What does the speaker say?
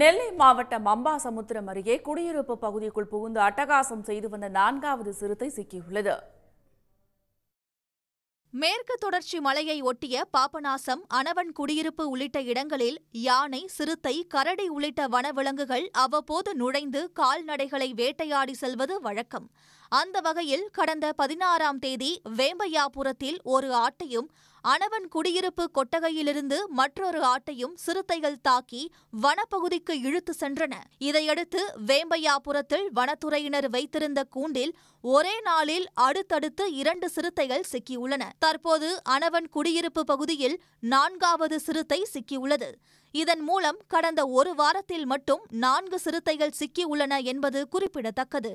நெல்லை மாவட்டம் அம்பாசமுத்திரம் அருகே குடியிருப்பு பகுதிக்குள் புகுந்து அட்டகாசம் செய்து வந்த நான்காவது சிறுத்தை சிக்கியுள்ளது மேற்கு தொடர்ச்சி மலையை ஒட்டிய பாபநாசம் அனவன் குடியிருப்பு உள்ளிட்ட இடங்களில் யானை சிறுத்தை கரடி உள்ளிட்ட வனவிலங்குகள் அவ்வப்போது நுழைந்து கால்நடைகளை வேட்டையாடி செல்வது வழக்கம் அந்த வகையில் கடந்த பதினாறாம் தேதி வேம்பையாபுரத்தில் ஒரு ஆட்டையும் அணவன் குடியிருப்பு கொட்டகையிலிருந்து மற்றொரு ஆட்டையும் சிறுத்தைகள் தாக்கி வனப்பகுதிக்கு இழுத்து சென்றன இதையடுத்து வேம்பையாபுரத்தில் வனத்துறையினர் வைத்திருந்த கூண்டில் ஒரே நாளில் அடுத்தடுத்து இரண்டு சிறுத்தைகள் சிக்கியுள்ளன தற்போது அணவன் குடியிருப்பு பகுதியில் நான்காவது சிறுத்தை சிக்கியுள்ளது இதன் மூலம் கடந்த ஒரு வாரத்தில் மட்டும் நான்கு சிறுத்தைகள் சிக்கியுள்ளன என்பது குறிப்பிடத்தக்கது